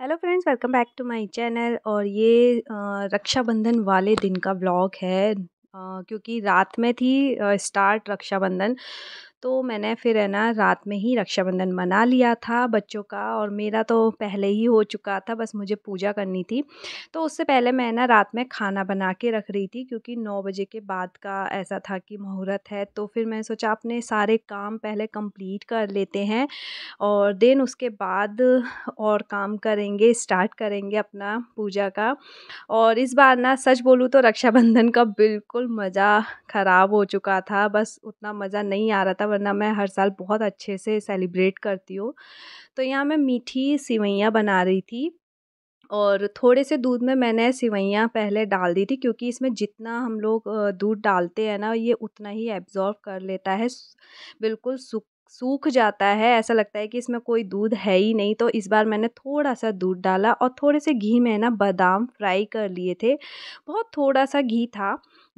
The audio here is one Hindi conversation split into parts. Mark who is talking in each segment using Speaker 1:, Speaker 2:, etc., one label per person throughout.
Speaker 1: hello friends welcome back to my channel और ये रक्षाबंधन वाले दिन का ब्लॉग है क्योंकि रात में थी स्टार्ट रक्षाबंधन तो मैंने फिर है ना रात में ही रक्षाबंधन मना लिया था बच्चों का और मेरा तो पहले ही हो चुका था बस मुझे पूजा करनी थी तो उससे पहले मैं ना रात में खाना बना के रख रही थी क्योंकि नौ बजे के बाद का ऐसा था कि मुहूर्त है तो फिर मैंने सोचा अपने सारे काम पहले कंप्लीट कर लेते हैं और देन उसके बाद और काम करेंगे स्टार्ट करेंगे अपना पूजा का और इस बार ना सच बोलूँ तो रक्षाबंधन का बिल्कुल मज़ा ख़राब हो चुका था बस उतना मज़ा नहीं आ रहा था वरना मैं हर साल बहुत अच्छे से सेलिब्रेट करती हूँ तो यहाँ मैं मीठी सिवैयाँ बना रही थी और थोड़े से दूध में मैंने सिवैयाँ पहले डाल दी थी क्योंकि इसमें जितना हम लोग दूध डालते हैं ना ये उतना ही एब्ज़ॉर्व कर लेता है बिल्कुल सूख सूख जाता है ऐसा लगता है कि इसमें कोई दूध है ही नहीं तो इस बार मैंने थोड़ा सा दूध डाला और थोड़े से घी में ना बादाम फ्राई कर लिए थे बहुत थोड़ा सा घी था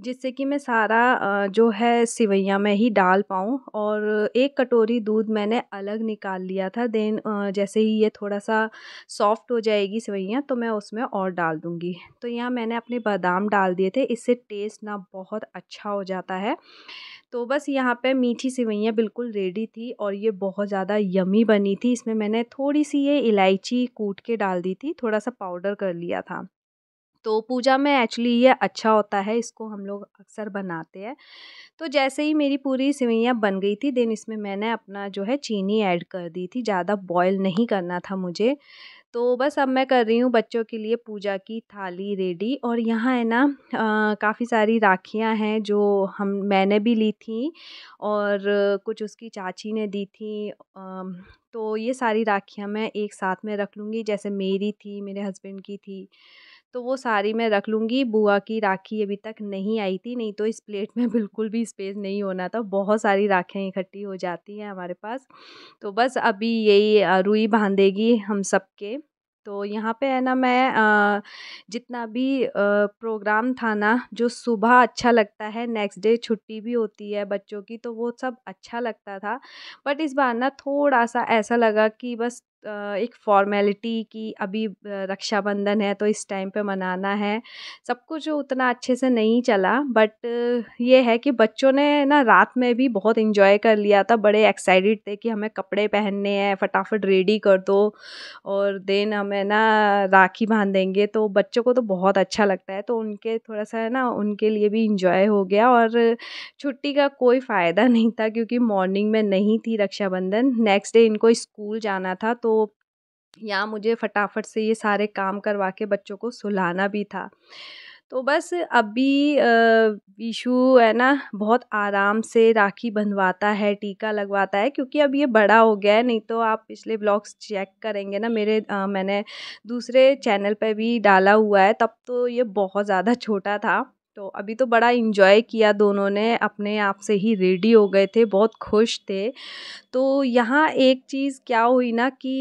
Speaker 1: जिससे कि मैं सारा जो है सिवैया में ही डाल पाऊँ और एक कटोरी दूध मैंने अलग निकाल लिया था देन जैसे ही ये थोड़ा सा सॉफ़्ट हो जाएगी सिवैयाँ तो मैं उसमें और डाल दूँगी तो यहाँ मैंने अपने बादाम डाल दिए थे इससे टेस्ट ना बहुत अच्छा हो जाता है तो बस यहाँ पे मीठी सिवैयाँ बिल्कुल रेडी थी और ये बहुत ज़्यादा यमी बनी थी इसमें मैंने थोड़ी सी ये इलायची कूट के डाल दी थी थोड़ा सा पाउडर कर लिया था तो पूजा में एक्चुअली ये अच्छा होता है इसको हम लोग अक्सर बनाते हैं तो जैसे ही मेरी पूरी सेवैयाँ बन गई थी देन इसमें मैंने अपना जो है चीनी ऐड कर दी थी ज़्यादा बॉयल नहीं करना था मुझे तो बस अब मैं कर रही हूँ बच्चों के लिए पूजा की थाली रेडी और यहाँ है ना काफ़ी सारी राखियाँ हैं जो हम मैंने भी ली थी और कुछ उसकी चाची ने दी थी आ, तो ये सारी राखियाँ मैं एक साथ में रख लूँगी जैसे मेरी थी मेरे हस्बैंड की थी तो वो सारी मैं रख लूँगी बुआ की राखी अभी तक नहीं आई थी नहीं तो इस प्लेट में बिल्कुल भी स्पेस नहीं होना था बहुत सारी राखियाँ इकट्ठी हो जाती हैं हमारे पास तो बस अभी यही रुई बांधेगी हम सबके तो यहाँ पे है ना मैं जितना भी प्रोग्राम था ना जो सुबह अच्छा लगता है नेक्स्ट डे छुट्टी भी होती है बच्चों की तो वो सब अच्छा लगता था बट इस बार ना थोड़ा सा ऐसा लगा कि बस एक फॉर्मेलिटी कि अभी रक्षाबंधन है तो इस टाइम पे मनाना है सब कुछ उतना अच्छे से नहीं चला बट ये है कि बच्चों ने ना रात में भी बहुत इन्जॉय कर लिया था बड़े एक्साइटेड थे कि हमें कपड़े पहनने हैं फटाफट रेडी कर दो और देन हमें ना राखी बांध देंगे तो बच्चों को तो बहुत अच्छा लगता है तो उनके थोड़ा सा है ना उनके लिए भी इंजॉय हो गया और छुट्टी का कोई फ़ायदा नहीं था क्योंकि मॉर्निंग में नहीं थी रक्षाबंधन नेक्स्ट डे इनको स्कूल जाना था तो तो यहाँ मुझे फटाफट से ये सारे काम करवा के बच्चों को सुलाना भी था तो बस अभी ईशु है ना बहुत आराम से राखी बंधवाता है टीका लगवाता है क्योंकि अब ये बड़ा हो गया है नहीं तो आप पिछले ब्लॉग्स चेक करेंगे ना मेरे आ, मैंने दूसरे चैनल पे भी डाला हुआ है तब तो ये बहुत ज़्यादा छोटा था तो अभी तो बड़ा इन्जॉय किया दोनों ने अपने आप से ही रेडी हो गए थे बहुत खुश थे तो यहाँ एक चीज़ क्या हुई ना कि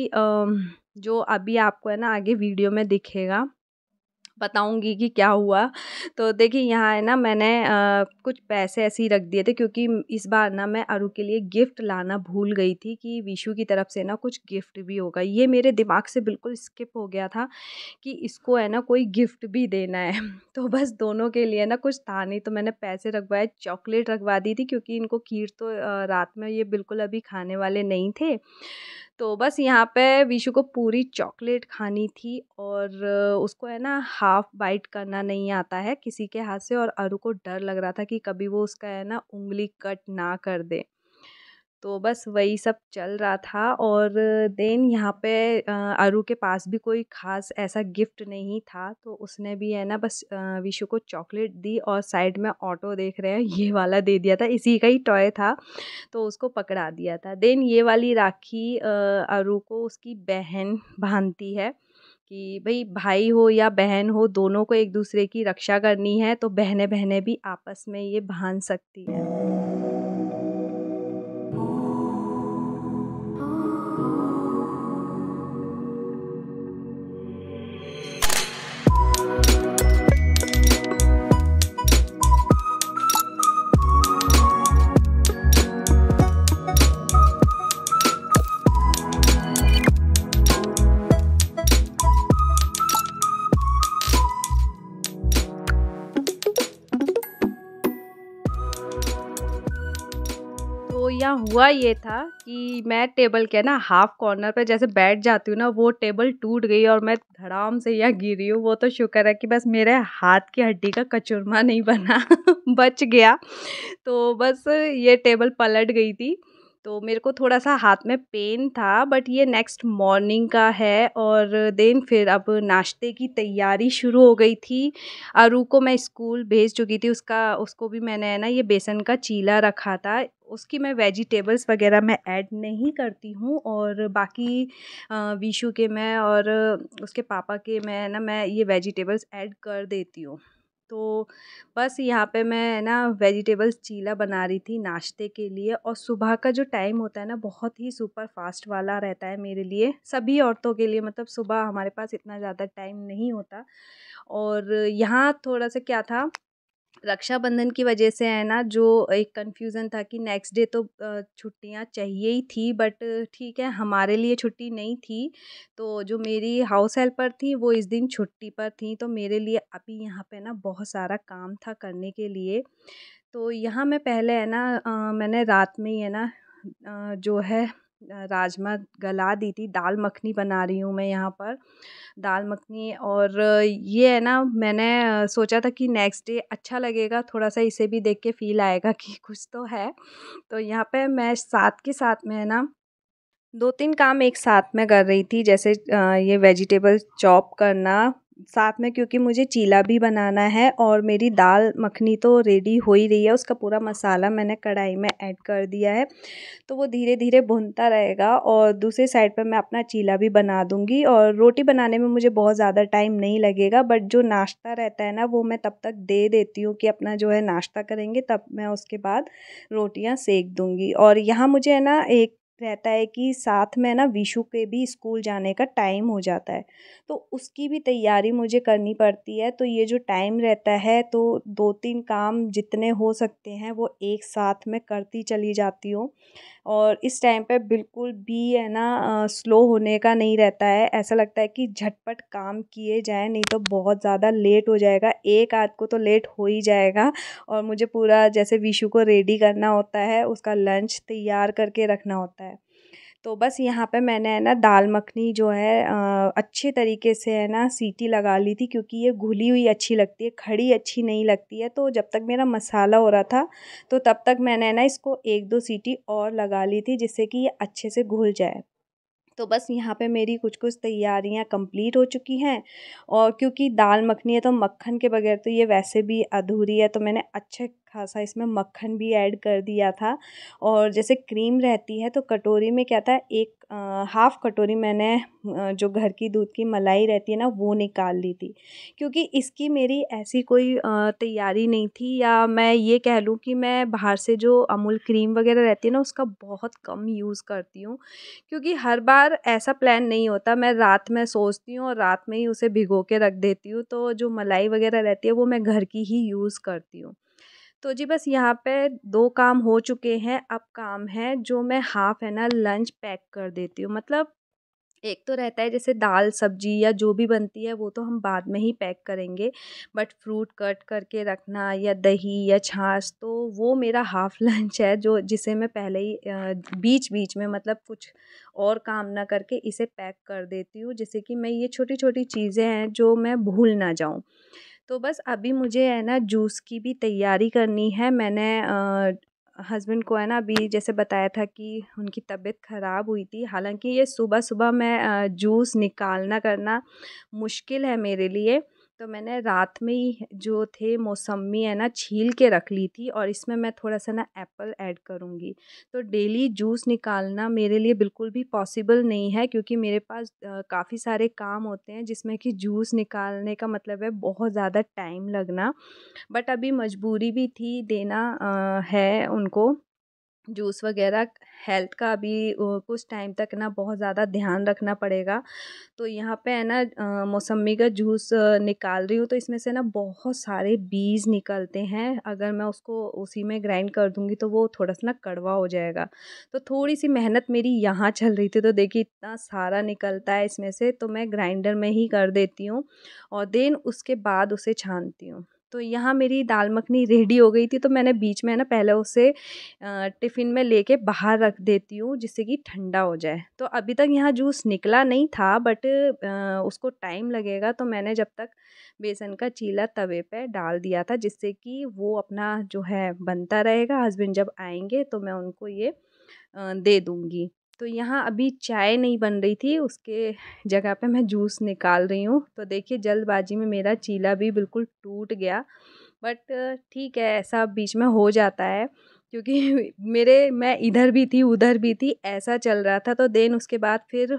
Speaker 1: जो अभी आपको है ना आगे वीडियो में दिखेगा बताऊँगी कि क्या हुआ तो देखिए यहाँ है ना मैंने कुछ पैसे ऐसे ही रख दिए थे क्योंकि इस बार ना मैं अरु के लिए गिफ्ट लाना भूल गई थी कि विशु की तरफ से ना कुछ गिफ्ट भी होगा ये मेरे दिमाग से बिल्कुल स्किप हो गया था कि इसको है ना कोई गिफ्ट भी देना है तो बस दोनों के लिए ना कुछ था नहीं तो मैंने पैसे रखवाए चॉकलेट रखवा दी थी क्योंकि इनको खीर तो रात में ये बिल्कुल अभी खाने वाले नहीं थे तो बस यहाँ पे विशु को पूरी चॉकलेट खानी थी और उसको है ना हाफ़ बाइट करना नहीं आता है किसी के हाथ से और अरु को डर लग रहा था कि कभी वो उसका है ना उंगली कट ना कर दे तो बस वही सब चल रहा था और देन यहाँ पे अरु के पास भी कोई ख़ास ऐसा गिफ्ट नहीं था तो उसने भी है ना बस विशु को चॉकलेट दी और साइड में ऑटो देख रहे हैं ये वाला दे दिया था इसी का ही टॉय था तो उसको पकड़ा दिया था देन ये वाली राखी अरु को उसकी बहन बांधती है कि भाई भाई हो या बहन हो दोनों को एक दूसरे की रक्षा करनी है तो बहने बहने भी आपस में ये बांध सकती हैं हुआ ये था कि मैं टेबल के ना हाफ कॉर्नर पर जैसे बैठ जाती हूँ ना वो टेबल टूट गई और मैं धड़ाम से यहाँ गिरी हूँ वो तो शुक्र है कि बस मेरे हाथ की हड्डी का कचुरमा नहीं बना बच गया तो बस ये टेबल पलट गई थी तो मेरे को थोड़ा सा हाथ में पेन था बट ये नेक्स्ट मॉर्निंग का है और देन फिर अब नाश्ते की तैयारी शुरू हो गई थी अरू को मैं स्कूल भेज चुकी थी उसका उसको भी मैंने है ना ये बेसन का चीला रखा था उसकी मैं वेजिटेबल्स वगैरह मैं ऐड नहीं करती हूँ और बाकी विशु के मैं और उसके पापा के मैं ना मैं ये वेजिटेबल्स ऐड कर देती हूँ तो बस यहाँ पे मैं ना वेजिटेबल्स चीला बना रही थी नाश्ते के लिए और सुबह का जो टाइम होता है ना बहुत ही सुपर फास्ट वाला रहता है मेरे लिए सभी औरतों के लिए मतलब सुबह हमारे पास इतना ज़्यादा टाइम नहीं होता और यहाँ थोड़ा सा क्या था रक्षाबंधन की वजह से है ना जो एक कन्फ्यूज़न था कि नेक्स्ट डे तो छुट्टियाँ चाहिए ही थी बट ठीक है हमारे लिए छुट्टी नहीं थी तो जो मेरी हाउस हेल्पर थी वो इस दिन छुट्टी पर थी तो मेरे लिए अभी यहाँ पे ना बहुत सारा काम था करने के लिए तो यहाँ मैं पहले है ना मैंने रात में ही है ना जो है राजमा गला दी थी दाल मखनी बना रही हूँ मैं यहाँ पर दाल मखनी और ये है ना मैंने सोचा था कि नेक्स्ट डे अच्छा लगेगा थोड़ा सा इसे भी देख के फ़ील आएगा कि कुछ तो है तो यहाँ पे मैं साथ के साथ में है ना दो तीन काम एक साथ में कर रही थी जैसे ये वेजिटेबल चॉप करना साथ में क्योंकि मुझे चीला भी बनाना है और मेरी दाल मखनी तो रेडी हो ही रही है उसका पूरा मसाला मैंने कढ़ाई में ऐड कर दिया है तो वो धीरे धीरे भुनता रहेगा और दूसरी साइड पर मैं अपना चीला भी बना दूँगी और रोटी बनाने में मुझे बहुत ज़्यादा टाइम नहीं लगेगा बट जो नाश्ता रहता है ना वो मैं तब तक दे देती हूँ कि अपना जो है नाश्ता करेंगे तब मैं उसके बाद रोटियाँ सेक दूँगी और यहाँ मुझे है ना एक रहता है कि साथ में ना विशु के भी स्कूल जाने का टाइम हो जाता है तो उसकी भी तैयारी मुझे करनी पड़ती है तो ये जो टाइम रहता है तो दो तीन काम जितने हो सकते हैं वो एक साथ में करती चली जाती हूँ और इस टाइम पे बिल्कुल भी है ना स्लो होने का नहीं रहता है ऐसा लगता है कि झटपट काम किए जाए नहीं तो बहुत ज़्यादा लेट हो जाएगा एक आध को तो लेट हो ही जाएगा और मुझे पूरा जैसे विशु को रेडी करना होता है उसका लंच तैयार करके रखना होता है तो बस यहाँ पे मैंने है ना दाल मखनी जो है अच्छे तरीके से है ना सीटी लगा ली थी क्योंकि ये घुली हुई अच्छी लगती है खड़ी अच्छी नहीं लगती है तो जब तक मेरा मसाला हो रहा था तो तब तक मैंने है ना इसको एक दो सीटी और लगा ली थी जिससे कि ये अच्छे से घुल जाए तो बस यहाँ पे मेरी कुछ कुछ तैयारियाँ कंप्लीट हो चुकी हैं और क्योंकि दाल मखनी है तो मक्खन के बगैर तो ये वैसे भी अधूरी है तो मैंने अच्छे खासा इसमें मक्खन भी ऐड कर दिया था और जैसे क्रीम रहती है तो कटोरी में क्या था एक हाफ़ कटोरी मैंने जो घर की दूध की मलाई रहती है ना वो निकाल ली थी क्योंकि इसकी मेरी ऐसी कोई तैयारी नहीं थी या मैं ये कह लूँ कि मैं बाहर से जो अमूल क्रीम वगैरह रहती है ना उसका बहुत कम यूज़ करती हूँ क्योंकि हर बार ऐसा प्लान नहीं होता मैं रात में सोचती हूँ और रात में ही उसे भिगो के रख देती हूँ तो जो मलाई वगैरह रहती है वो मैं घर की ही यूज़ करती हूँ तो जी बस यहाँ पे दो काम हो चुके हैं अब काम है जो मैं हाफ़ है ना लंच पैक कर देती हूँ मतलब एक तो रहता है जैसे दाल सब्जी या जो भी बनती है वो तो हम बाद में ही पैक करेंगे बट फ्रूट कट करके रखना या दही या छाछ तो वो मेरा हाफ़ लंच है जो जिसे मैं पहले ही बीच बीच में मतलब कुछ और काम ना करके इसे पैक कर देती हूँ जैसे कि मैं ये छोटी छोटी चीज़ें हैं जो मैं भूल ना जाऊँ तो बस अभी मुझे है ना जूस की भी तैयारी करनी है मैंने हस्बैंड को है ना अभी जैसे बताया था कि उनकी तबीयत ख़राब हुई थी हालांकि ये सुबह सुबह मैं जूस निकालना करना मुश्किल है मेरे लिए तो मैंने रात में ही जो थे मौसमी है ना छील के रख ली थी और इसमें मैं थोड़ा सा ना एप्पल ऐड करूँगी तो डेली जूस निकालना मेरे लिए बिल्कुल भी पॉसिबल नहीं है क्योंकि मेरे पास काफ़ी सारे काम होते हैं जिसमें कि जूस निकालने का मतलब है बहुत ज़्यादा टाइम लगना बट अभी मजबूरी भी थी देना है उनको जूस वगैरह हेल्थ का भी कुछ टाइम तक ना बहुत ज़्यादा ध्यान रखना पड़ेगा तो यहाँ पे है ना मौसमी का जूस निकाल रही हूँ तो इसमें से ना बहुत सारे बीज निकलते हैं अगर मैं उसको उसी में ग्राइंड कर दूँगी तो वो थोड़ा सा ना कड़वा हो जाएगा तो थोड़ी सी मेहनत मेरी यहाँ चल रही थी तो देखिए इतना सारा निकलता है इसमें से तो मैं ग्राइंडर में ही कर देती हूँ और देन उसके बाद उसे छानती हूँ तो यहाँ मेरी दाल मखनी रेडी हो गई थी तो मैंने बीच में है ना पहले उसे टिफ़िन में लेके बाहर रख देती हूँ जिससे कि ठंडा हो जाए तो अभी तक यहाँ जूस निकला नहीं था बट उसको टाइम लगेगा तो मैंने जब तक बेसन का चीला तवे पे डाल दिया था जिससे कि वो अपना जो है बनता रहेगा हस्बैंड जब आएंगे तो मैं उनको ये दे दूँगी तो यहाँ अभी चाय नहीं बन रही थी उसके जगह पे मैं जूस निकाल रही हूँ तो देखिए जल्दबाजी में मेरा चीला भी बिल्कुल टूट गया बट ठीक है ऐसा बीच में हो जाता है क्योंकि मेरे मैं इधर भी थी उधर भी थी ऐसा चल रहा था तो देन उसके बाद फिर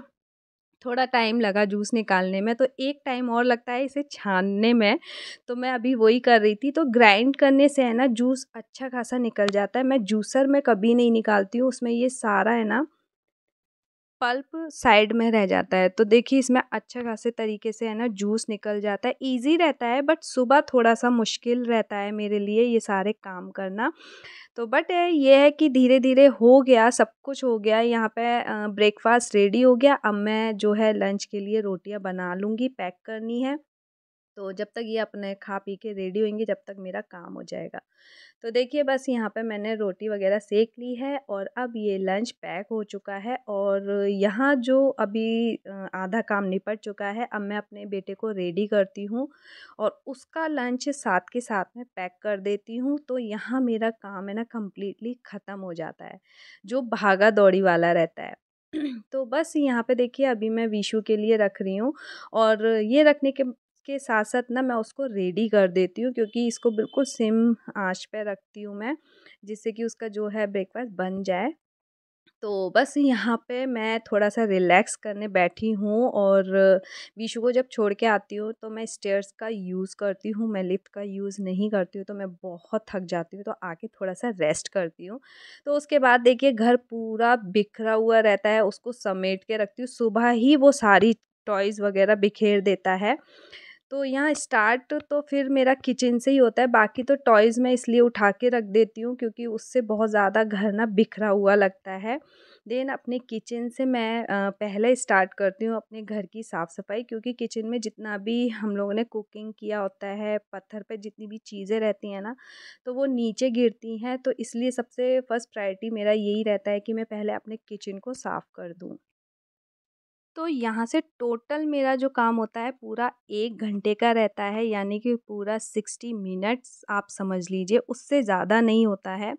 Speaker 1: थोड़ा टाइम लगा जूस निकालने में तो एक टाइम और लगता है इसे छानने में तो मैं अभी वही कर रही थी तो ग्राइंड करने से है ना जूस अच्छा खासा निकल जाता है मैं जूसर में कभी नहीं निकालती हूँ उसमें ये सारा है ना पल्प साइड में रह जाता है तो देखिए इसमें अच्छा खासे तरीके से है ना जूस निकल जाता है इजी रहता है बट सुबह थोड़ा सा मुश्किल रहता है मेरे लिए ये सारे काम करना तो बट ये है कि धीरे धीरे हो गया सब कुछ हो गया यहाँ पे ब्रेकफास्ट रेडी हो गया अब मैं जो है लंच के लिए रोटियाँ बना लूँगी पैक करनी है तो जब तक ये अपने खा पी के रेडी होंगे जब तक मेरा काम हो जाएगा तो देखिए बस यहाँ पे मैंने रोटी वगैरह सेक ली है और अब ये लंच पैक हो चुका है और यहाँ जो अभी आधा काम निपट चुका है अब मैं अपने बेटे को रेडी करती हूँ और उसका लंच साथ के साथ में पैक कर देती हूँ तो यहाँ मेरा काम है ना कम्प्लीटली ख़त्म हो जाता है जो भागा दौड़ी वाला रहता है तो बस यहाँ पे देखिए अभी मैं विशु के लिए रख रही हूँ और ये रखने के के साथ साथ ना मैं उसको रेडी कर देती हूँ क्योंकि इसको बिल्कुल सिम आँच पर रखती हूँ मैं जिससे कि उसका जो है ब्रेकफास्ट बन जाए तो बस यहाँ पे मैं थोड़ा सा रिलैक्स करने बैठी हूँ और विशु को जब छोड़ के आती हूँ तो मैं स्टेयर्स का यूज़ करती हूँ मैं लिफ्ट का यूज़ नहीं करती हूँ तो मैं बहुत थक जाती हूँ तो आके थोड़ा सा रेस्ट करती हूँ तो उसके बाद देखिए घर पूरा बिखरा हुआ रहता है उसको समेट के रखती हूँ सुबह ही वो सारी टॉयज़ वगैरह बिखेर देता है तो यहाँ स्टार्ट तो फिर मेरा किचन से ही होता है बाकी तो टॉयज़ मैं इसलिए उठा के रख देती हूँ क्योंकि उससे बहुत ज़्यादा घर ना बिखरा हुआ लगता है देन अपने किचन से मैं पहले स्टार्ट करती हूँ अपने घर की साफ़ सफाई क्योंकि किचन में जितना भी हम लोगों ने कुकिंग किया होता है पत्थर पे जितनी भी चीज़ें रहती हैं ना तो वो नीचे गिरती हैं तो इसलिए सबसे फ़र्स्ट प्रायोरिटी मेरा यही रहता है कि मैं पहले अपने किचन को साफ़ कर दूँ तो यहाँ से टोटल मेरा जो काम होता है पूरा एक घंटे का रहता है यानी कि पूरा सिक्सटी मिनट्स आप समझ लीजिए उससे ज़्यादा नहीं होता है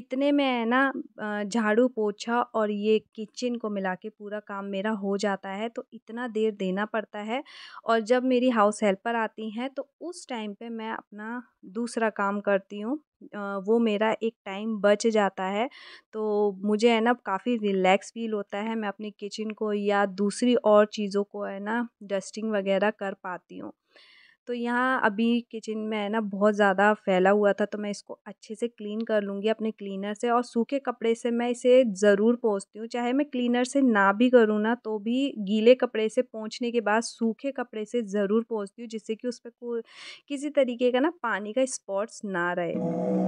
Speaker 1: इतने में है ना झाड़ू पोछा और ये किचन को मिला के पूरा काम मेरा हो जाता है तो इतना देर देना पड़ता है और जब मेरी हाउस हेल्पर आती हैं तो उस टाइम पे मैं अपना दूसरा काम करती हूँ वो मेरा एक टाइम बच जाता है तो मुझे है ना काफ़ी रिलैक्स फ़ील होता है मैं अपने किचन को या दूसरी और चीज़ों को है ना डस्टिंग वगैरह कर पाती हूँ तो यहाँ अभी किचन में है ना बहुत ज़्यादा फैला हुआ था तो मैं इसको अच्छे से क्लीन कर लूँगी अपने क्लीनर से और सूखे कपड़े से मैं इसे ज़रूर पोंछती हूँ चाहे मैं क्लीनर से ना भी करूँ ना तो भी गीले कपड़े से पोंछने के बाद सूखे कपड़े से ज़रूर पोंछती हूँ जिससे कि उस पर किसी तरीके का ना पानी का स्पॉट्स ना रहे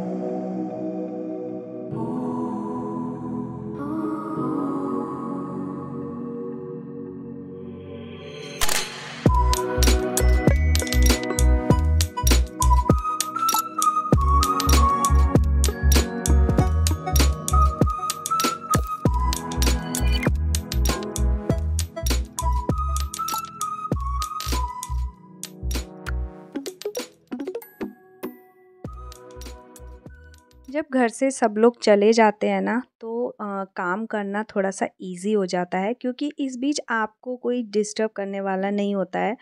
Speaker 1: जब घर से सब लोग चले जाते हैं ना तो आ, काम करना थोड़ा सा इजी हो जाता है क्योंकि इस बीच आपको कोई डिस्टर्ब करने वाला नहीं होता है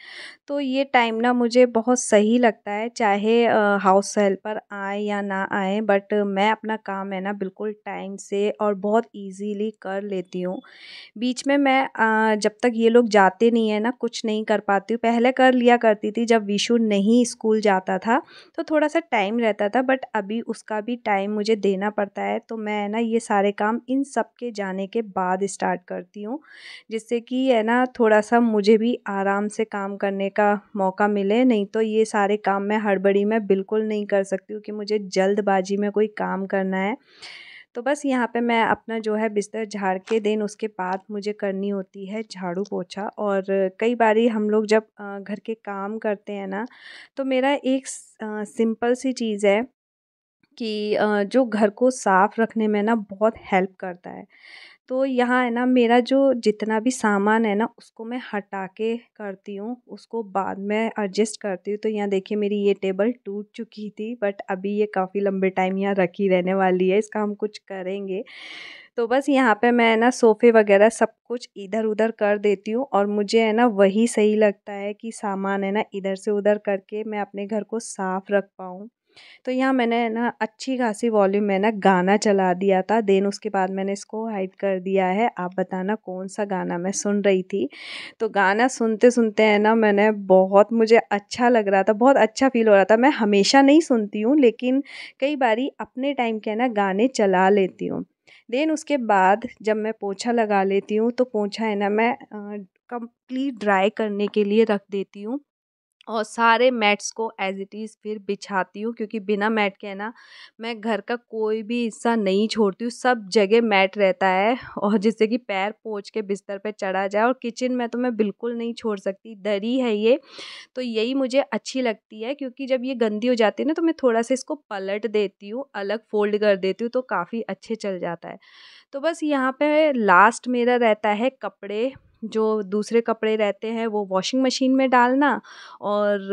Speaker 1: तो ये टाइम ना मुझे बहुत सही लगता है चाहे हाउस हेल्पर आए या ना आए बट मैं अपना काम है ना बिल्कुल टाइम से और बहुत इजीली कर लेती हूँ बीच में मैं आ, जब तक ये लोग जाते नहीं है ना कुछ नहीं कर पाती हूँ पहले कर लिया करती थी जब विशु नहीं स्कूल जाता था तो थोड़ा सा टाइम रहता था बट अभी उसका भी टाइम टाइम मुझे देना पड़ता है तो मैं ना ये सारे काम इन सब के जाने के बाद स्टार्ट करती हूँ जिससे कि है ना थोड़ा सा मुझे भी आराम से काम करने का मौका मिले नहीं तो ये सारे काम मैं हड़बड़ी में बिल्कुल नहीं कर सकती हूँ कि मुझे जल्दबाजी में कोई काम करना है तो बस यहाँ पे मैं अपना जो है बिस्तर झाड़ के देन उसके बाद मुझे करनी होती है झाड़ू पोछा और कई बारी हम लोग जब घर के काम करते हैं ना तो मेरा एक सिंपल सी चीज़ है कि जो घर को साफ रखने में ना बहुत हेल्प करता है तो यहाँ है ना मेरा जो जितना भी सामान है ना उसको मैं हटा के करती हूँ उसको बाद में एडजस्ट करती हूँ तो यहाँ देखिए मेरी ये टेबल टूट चुकी थी बट अभी ये काफ़ी लंबे टाइम यहाँ रखी रहने वाली है इसका हम कुछ करेंगे तो बस यहाँ पे मैं ना सोफ़े वगैरह सब कुछ इधर उधर कर देती हूँ और मुझे है ना वही सही लगता है कि सामान है ना इधर से उधर करके मैं अपने घर को साफ़ रख पाऊँ तो यहाँ मैंने ना अच्छी खासी वॉल्यूम में ना गाना चला दिया था देन उसके बाद मैंने इसको हाइड कर दिया है आप बताना कौन सा गाना मैं सुन रही थी तो गाना सुनते सुनते है ना मैंने बहुत मुझे अच्छा लग रहा था बहुत अच्छा फील हो रहा था मैं हमेशा नहीं सुनती हूँ लेकिन कई बारी अपने टाइम के ना गाने चला लेती हूँ देन उसके बाद जब मैं पोछा लगा लेती हूँ तो पोछा है ना मैं कंप्लीट ड्राई करने के लिए रख देती हूँ और सारे मैट्स को एज़ इट इज़ फिर बिछाती हूँ क्योंकि बिना मैट के है ना मैं घर का कोई भी हिस्सा नहीं छोड़ती हूँ सब जगह मैट रहता है और जिससे कि पैर पोंछ के बिस्तर पे चढ़ा जाए और किचन में तो मैं बिल्कुल नहीं छोड़ सकती दरी है ये तो यही मुझे अच्छी लगती है क्योंकि जब ये गंदी हो जाती है ना तो मैं थोड़ा सा इसको पलट देती हूँ अलग फोल्ड कर देती हूँ तो काफ़ी अच्छे चल जाता है तो बस यहाँ पर लास्ट मेरा रहता है कपड़े जो दूसरे कपड़े रहते हैं वो वॉशिंग मशीन में डालना और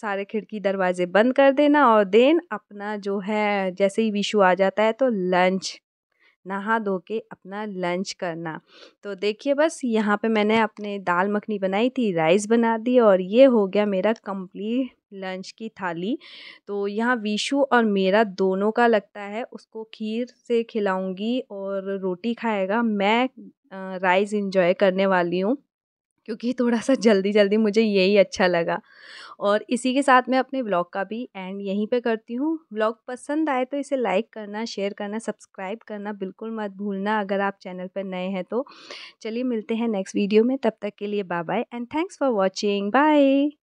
Speaker 1: सारे खिड़की दरवाजे बंद कर देना और देन अपना जो है जैसे ही विशु आ जाता है तो लंच नहा धो के अपना लंच करना तो देखिए बस यहाँ पे मैंने अपने दाल मखनी बनाई थी राइस बना दी और ये हो गया मेरा कंप्लीट लंच की थाली तो यहाँ विशु और मेरा दोनों का लगता है उसको खीर से खिलाऊंगी और रोटी खाएगा मैं राइज़ इंजॉय करने वाली हूँ क्योंकि थोड़ा सा जल्दी जल्दी मुझे यही अच्छा लगा और इसी के साथ मैं अपने ब्लॉग का भी एंड यहीं पे करती हूँ ब्लॉग पसंद आए तो इसे लाइक करना शेयर करना सब्सक्राइब करना बिल्कुल मत भूलना अगर आप चैनल पर नए हैं तो चलिए मिलते हैं नेक्स्ट वीडियो में तब तक के लिए bye bye and thanks for watching bye